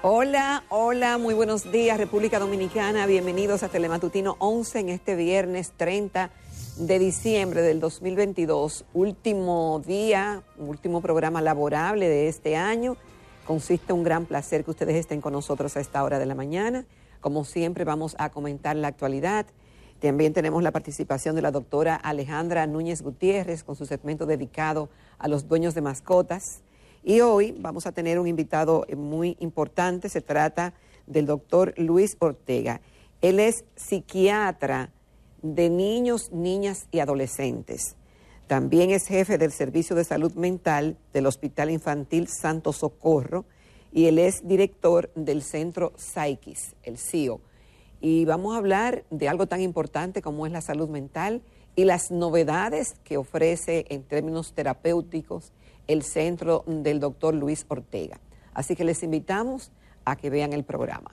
Hola, hola, muy buenos días República Dominicana, bienvenidos a Telematutino 11 en este viernes 30 de diciembre del 2022, último día, último programa laborable de este año. Consiste un gran placer que ustedes estén con nosotros a esta hora de la mañana. Como siempre vamos a comentar la actualidad. También tenemos la participación de la doctora Alejandra Núñez Gutiérrez con su segmento dedicado a los dueños de mascotas. Y hoy vamos a tener un invitado eh, muy importante, se trata del doctor Luis Ortega. Él es psiquiatra de niños, niñas y adolescentes. También es jefe del Servicio de Salud Mental del Hospital Infantil Santo Socorro y él es director del Centro Psyquis, el CIO. Y vamos a hablar de algo tan importante como es la salud mental y las novedades que ofrece en términos terapéuticos el centro del doctor Luis Ortega. Así que les invitamos a que vean el programa.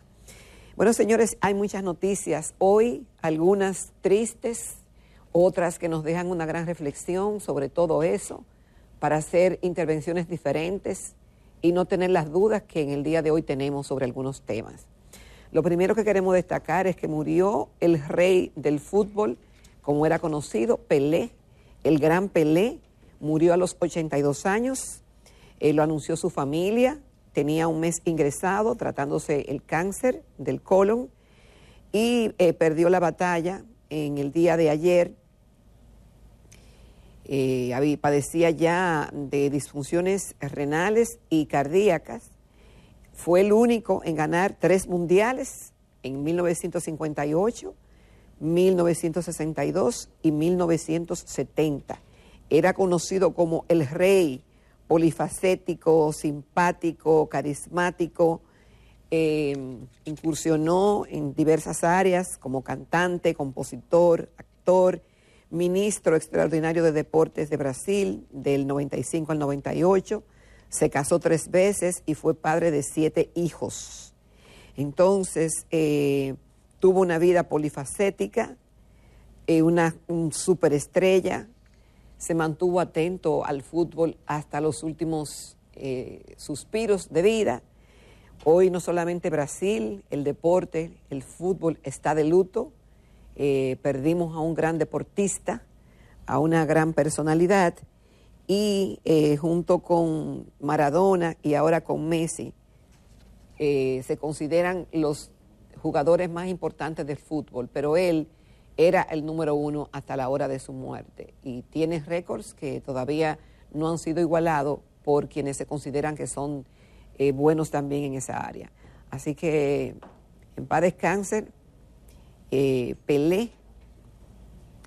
Bueno, señores, hay muchas noticias hoy, algunas tristes, otras que nos dejan una gran reflexión sobre todo eso, para hacer intervenciones diferentes y no tener las dudas que en el día de hoy tenemos sobre algunos temas. Lo primero que queremos destacar es que murió el rey del fútbol, como era conocido, Pelé, el gran Pelé, Murió a los 82 años, eh, lo anunció su familia, tenía un mes ingresado tratándose el cáncer del colon y eh, perdió la batalla en el día de ayer. Eh, padecía ya de disfunciones renales y cardíacas. Fue el único en ganar tres mundiales en 1958, 1962 y 1970. Era conocido como el rey, polifacético, simpático, carismático. Em, incursionó en diversas áreas como cantante, compositor, actor, ministro extraordinario de Deportes de Brasil del 95 al 98. Se casó tres veces y fue padre de siete hijos. Entonces, eh, tuvo una vida polifacética, eh, una superestrella, se mantuvo atento al fútbol hasta los últimos eh, suspiros de vida. Hoy no solamente Brasil, el deporte, el fútbol está de luto. Eh, perdimos a un gran deportista, a una gran personalidad y eh, junto con Maradona y ahora con Messi se consideran los jugadores más importantes del fútbol, pero él era el número uno hasta la hora de su muerte y tiene récords que todavía no han sido igualados por quienes se consideran que son eh, buenos también en esa área. Así que en paz descanse, eh, Pelé,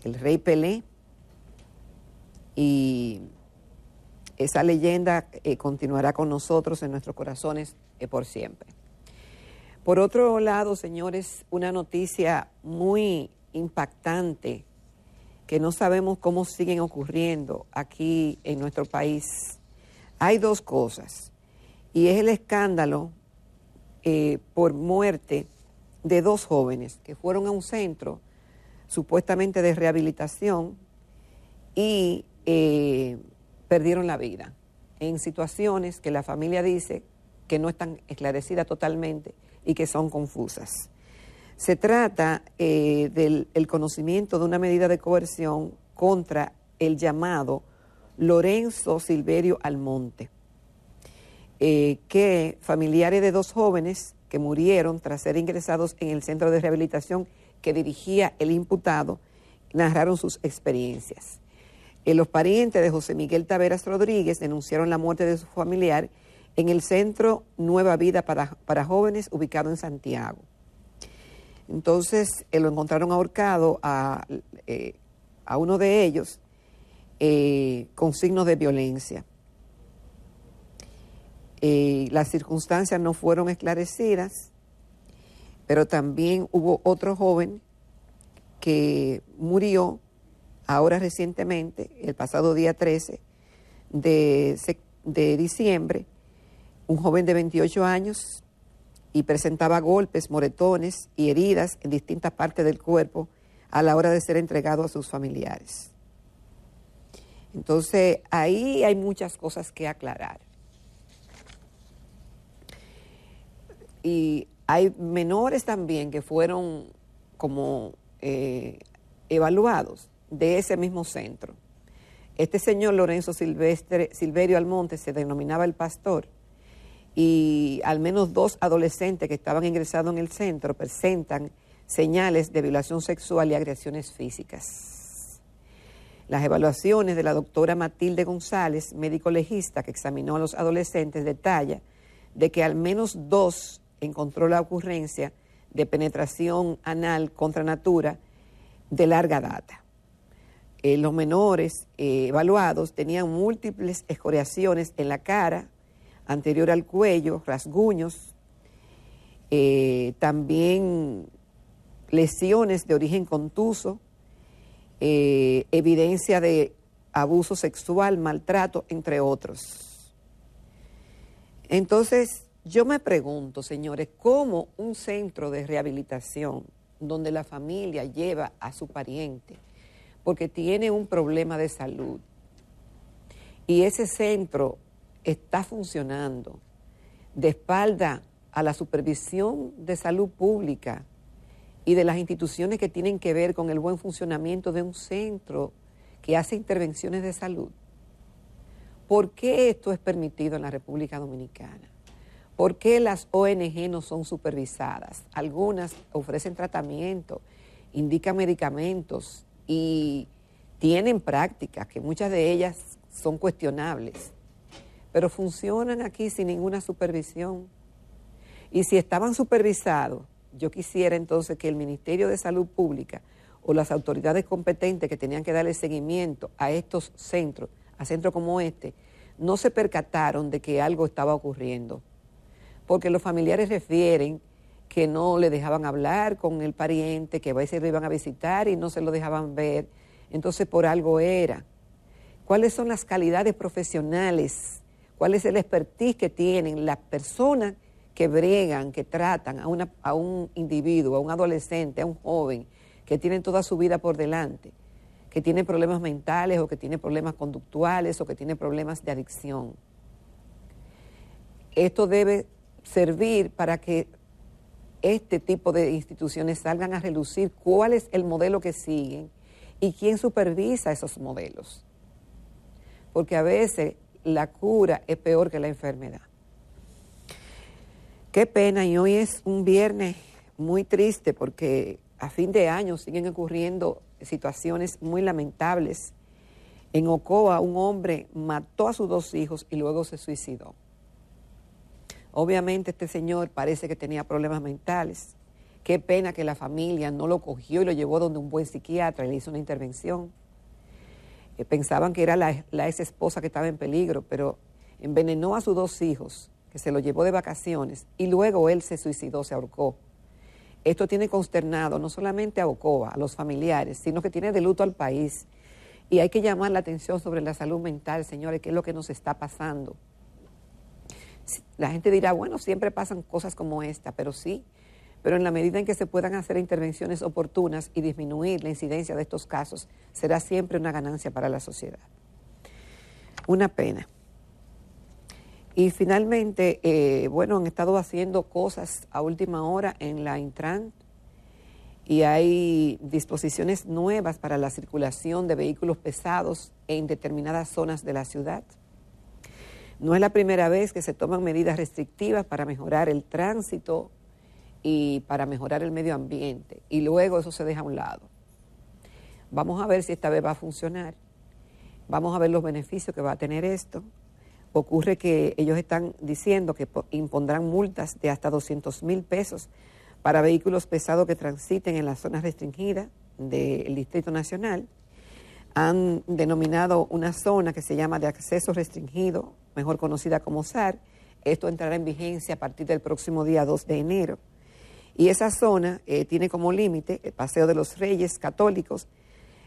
el rey Pelé, y esa leyenda eh, continuará con nosotros en nuestros corazones por siempre. Por otro lado, señores, una noticia muy impactante que no sabemos cómo siguen ocurriendo aquí en nuestro país, hay dos cosas. Y es el escándalo eh, por muerte de dos jóvenes que fueron a un centro supuestamente de rehabilitación y eh, perdieron la vida en situaciones que la familia dice que no están esclarecidas totalmente y que son confusas. Se trata eh, del conocimiento de una medida de coerción contra el llamado Lorenzo Silverio Almonte, eh, que familiares de dos jóvenes que murieron tras ser ingresados en el centro de rehabilitación que dirigía el imputado, narraron sus experiencias. Eh, los parientes de José Miguel Taveras Rodríguez denunciaron la muerte de su familiar en el centro Nueva Vida para Jóvenes ubicado en Santiago. Entonces eh, lo encontraron ahorcado a, eh, uno de ellos eh, con signos de violencia. las circunstancias no fueron esclarecidas, pero también hubo otro joven que murió ahora recientemente, el pasado día 13 de, de diciembre, un joven de 28 años y presentaba golpes, moretones y heridas en distintas partes del cuerpo a la hora de ser entregado a sus familiares. Entonces, ahí hay muchas cosas que aclarar. Y hay menores también que fueron como eh, evaluados de ese mismo centro. Este señor Lorenzo Silvestre, Silverio Almonte se denominaba el pastor y al menos dos adolescentes que estaban ingresados en el centro presentan señales de violación sexual y agresiones físicas. Las evaluaciones de la doctora Matilde González, médico legista que examinó a los adolescentes, detalla de que al menos dos encontró la ocurrencia de penetración anal contra natura de larga data. Eh, los menores eh, evaluados tenían múltiples escoriaciones en la cara, anterior al cuello, rasguños, eh, también lesiones de origen contuso, eh, evidencia de abuso sexual, maltrato, entre otros. Entonces, yo me pregunto, señores, ¿cómo un centro de rehabilitación donde la familia lleva a su pariente porque tiene un problema de salud y ese centro está funcionando de espalda a la supervisión de salud pública y de las instituciones que tienen que ver con el buen funcionamiento de un centro que hace intervenciones de salud. ¿Por qué esto es permitido en la República Dominicana? ¿Por qué las ONG no son supervisadas? Algunas ofrecen tratamiento, indican medicamentos y tienen prácticas que muchas de ellas son cuestionables pero funcionan aquí sin ninguna supervisión. Y si estaban supervisados, yo quisiera entonces que el Ministerio de Salud Pública o las autoridades competentes que tenían que darle seguimiento a estos centros, a centros como este, no se percataron de que algo estaba ocurriendo. Porque los familiares refieren que no le dejaban hablar con el pariente, que a veces lo iban a visitar y no se lo dejaban ver. Entonces por algo era. ¿Cuáles son las calidades profesionales cuál es el expertise que tienen las personas que bregan, que tratan a, a un individuo, a un adolescente, a un joven, que tienen toda su vida por delante, que tienen problemas mentales o que tienen problemas conductuales o que tienen problemas de adicción. Esto debe servir para que este tipo de instituciones salgan a relucir cuál es el modelo que siguen y quién supervisa esos modelos. Porque a veces la cura es peor que la enfermedad. Qué pena, y hoy es un viernes muy triste porque a fin de año siguen ocurriendo situaciones muy lamentables. En Ocoa un hombre mató a sus dos hijos y luego se suicidó. Obviamente este señor parece que tenía problemas mentales. Qué pena que la familia no lo cogió y lo llevó donde un buen psiquiatra y le hizo una intervención pensaban que era la, ex esposa que estaba en peligro, pero envenenó a sus dos hijos, que se lo llevó de vacaciones, y luego él se suicidó, se ahorcó. Esto tiene consternado no solamente a Ocoa, a los familiares, sino que tiene de luto al país. Y hay que llamar la atención sobre la salud mental, señores, que es lo que nos está pasando. La gente dirá, bueno, siempre pasan cosas como esta, pero sí, pero en la medida en que se puedan hacer intervenciones oportunas y disminuir la incidencia de estos casos, será siempre una ganancia para la sociedad. Una pena. Y finalmente, eh, bueno, han estado haciendo cosas a última hora en la Intran y hay disposiciones nuevas para la circulación de vehículos pesados en determinadas zonas de la ciudad. No es la primera vez que se toman medidas restrictivas para mejorar el tránsito y para mejorar el medio ambiente. Y luego eso se deja a un lado. Vamos a ver si esta vez va a funcionar. Vamos a ver los beneficios que va a tener esto. Ocurre que ellos están diciendo que impondrán multas de hasta 200 mil pesos para vehículos pesados que transiten en las zonas restringidas del Distrito Nacional. Han denominado una zona que se llama de acceso restringido, mejor conocida como SAR. Esto entrará en vigencia a partir del próximo día 2 de enero. Y esa zona eh, tiene como límite el Paseo de los Reyes Católicos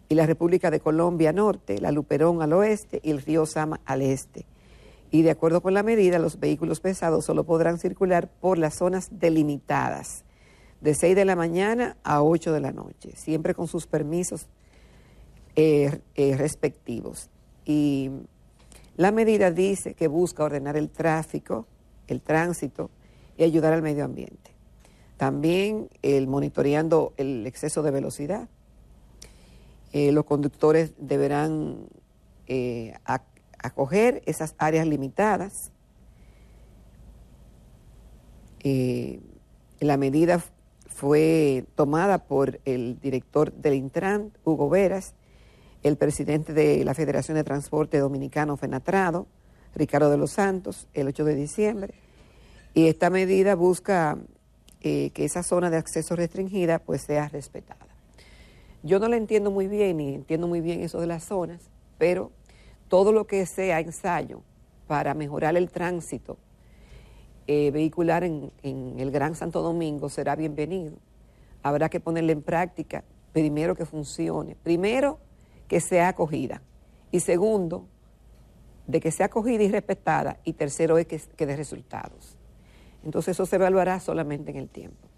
y la República de Colombia Norte, la Luperón al oeste y el río Sama al este. Y de acuerdo con la medida, los vehículos pesados solo podrán circular por las zonas delimitadas, de 6 de la mañana a 8 de la noche, siempre con sus permisos eh, eh, respectivos. Y la medida dice que busca ordenar el tráfico, el tránsito y ayudar al medio ambiente. También el monitoreando el exceso de velocidad. Eh, los conductores deberán eh, acoger esas áreas limitadas. Eh, la medida fue tomada por el director del Intran, Hugo Veras, el presidente de la Federación de Transporte Dominicano, Fenatrado, Ricardo de los Santos, el 8 de diciembre. Y esta medida busca eh, que esa zona de acceso restringida pues sea respetada. Yo no la entiendo muy bien y entiendo muy bien eso de las zonas, pero todo lo que sea ensayo para mejorar el tránsito eh, vehicular en, el Gran Santo Domingo será bienvenido. Habrá que ponerle en práctica, primero que funcione, primero que sea acogida y segundo, de que sea acogida y respetada y tercero es que, que dé resultados. Entonces eso se evaluará solamente en el tiempo.